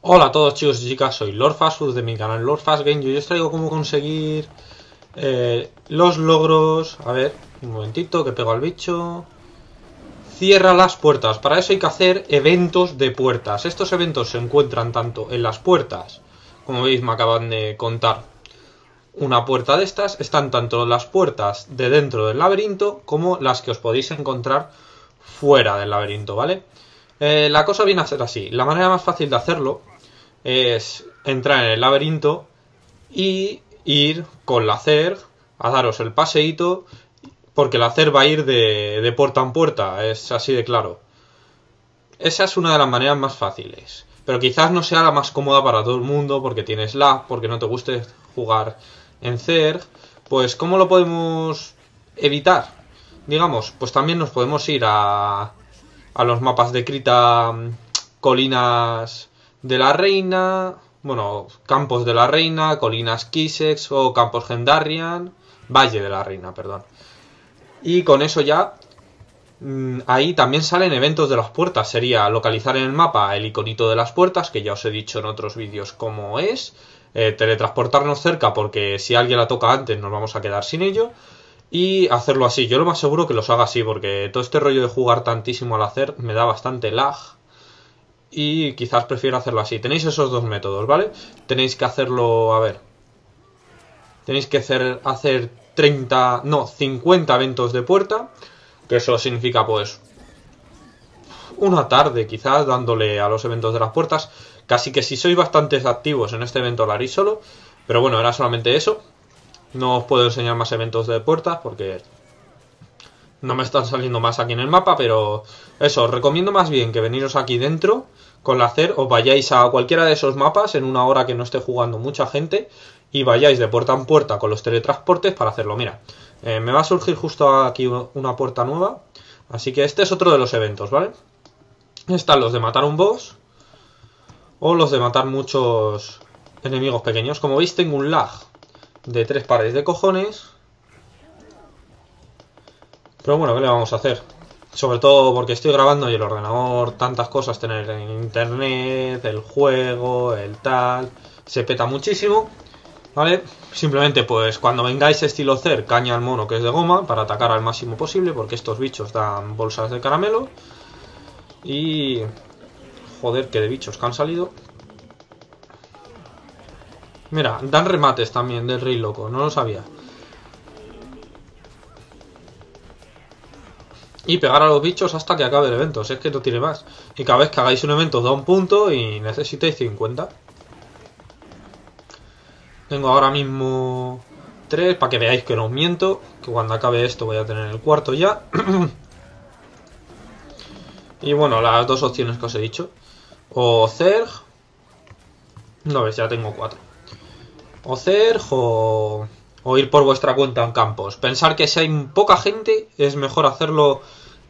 Hola a todos chicos y chicas, soy Lorfasus de mi canal Fast Game y os traigo cómo conseguir eh, los logros... A ver, un momentito que pego al bicho... Cierra las puertas, para eso hay que hacer eventos de puertas. Estos eventos se encuentran tanto en las puertas, como veis me acaban de contar una puerta de estas, están tanto las puertas de dentro del laberinto como las que os podéis encontrar fuera del laberinto, ¿vale? Eh, la cosa viene a ser así, la manera más fácil de hacerlo es entrar en el laberinto y ir con la CER a daros el paseíto, porque la CER va a ir de, de puerta en puerta, es así de claro. Esa es una de las maneras más fáciles, pero quizás no sea la más cómoda para todo el mundo, porque tienes la porque no te guste jugar en CER, pues ¿cómo lo podemos evitar? Digamos, pues también nos podemos ir a, a los mapas de Krita, mm, colinas de la Reina, bueno, Campos de la Reina, Colinas Kisex o Campos Gendarrian, Valle de la Reina, perdón. Y con eso ya, mm, ahí también salen eventos de las puertas, sería localizar en el mapa el iconito de las puertas, que ya os he dicho en otros vídeos cómo es, eh, teletransportarnos cerca porque si alguien la toca antes nos vamos a quedar sin ello y hacerlo así. Yo lo más seguro que los haga así porque todo este rollo de jugar tantísimo al hacer me da bastante lag y quizás prefiero hacerlo así. Tenéis esos dos métodos, ¿vale? Tenéis que hacerlo, a ver. Tenéis que hacer, hacer 30, no, 50 eventos de puerta, que eso significa pues una tarde quizás dándole a los eventos de las puertas. Casi que si sois bastante activos en este evento lo solo, pero bueno, era solamente eso. No os puedo enseñar más eventos de puertas porque no me están saliendo más aquí en el mapa, pero eso, os recomiendo más bien que veniros aquí dentro con la CER, os vayáis a cualquiera de esos mapas en una hora que no esté jugando mucha gente y vayáis de puerta en puerta con los teletransportes para hacerlo. Mira, eh, me va a surgir justo aquí una puerta nueva, así que este es otro de los eventos, ¿vale? Están los de matar un boss o los de matar muchos enemigos pequeños. Como veis tengo un lag de tres pares de cojones pero bueno, ¿qué le vamos a hacer? Sobre todo porque estoy grabando y el ordenador, tantas cosas, tener en internet, el juego, el tal, se peta muchísimo. ¿Vale? Simplemente pues cuando vengáis estilo CER, caña al mono que es de goma para atacar al máximo posible porque estos bichos dan bolsas de caramelo. Y... Joder, que de bichos que han salido. Mira, dan remates también del rey loco, no lo sabía. y pegar a los bichos hasta que acabe el evento, si es que no tiene más. Y cada vez que hagáis un evento os da un punto y necesitáis 50. Tengo ahora mismo 3 para que veáis que no os miento, que cuando acabe esto voy a tener el cuarto ya. y bueno, las dos opciones que os he dicho. O Zerg. No ves, ya tengo 4. O Zerg o o ir por vuestra cuenta en campos. Pensar que si hay poca gente es mejor hacerlo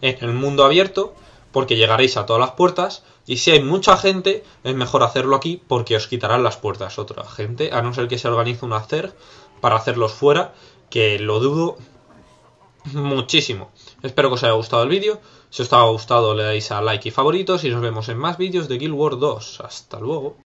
en el mundo abierto, porque llegaréis a todas las puertas, y si hay mucha gente, es mejor hacerlo aquí porque os quitarán las puertas otra gente, a no ser que se organice un hacer para hacerlos fuera, que lo dudo muchísimo. Espero que os haya gustado el vídeo, si os ha gustado le dais a like y favoritos y nos vemos en más vídeos de Guild Wars 2. Hasta luego.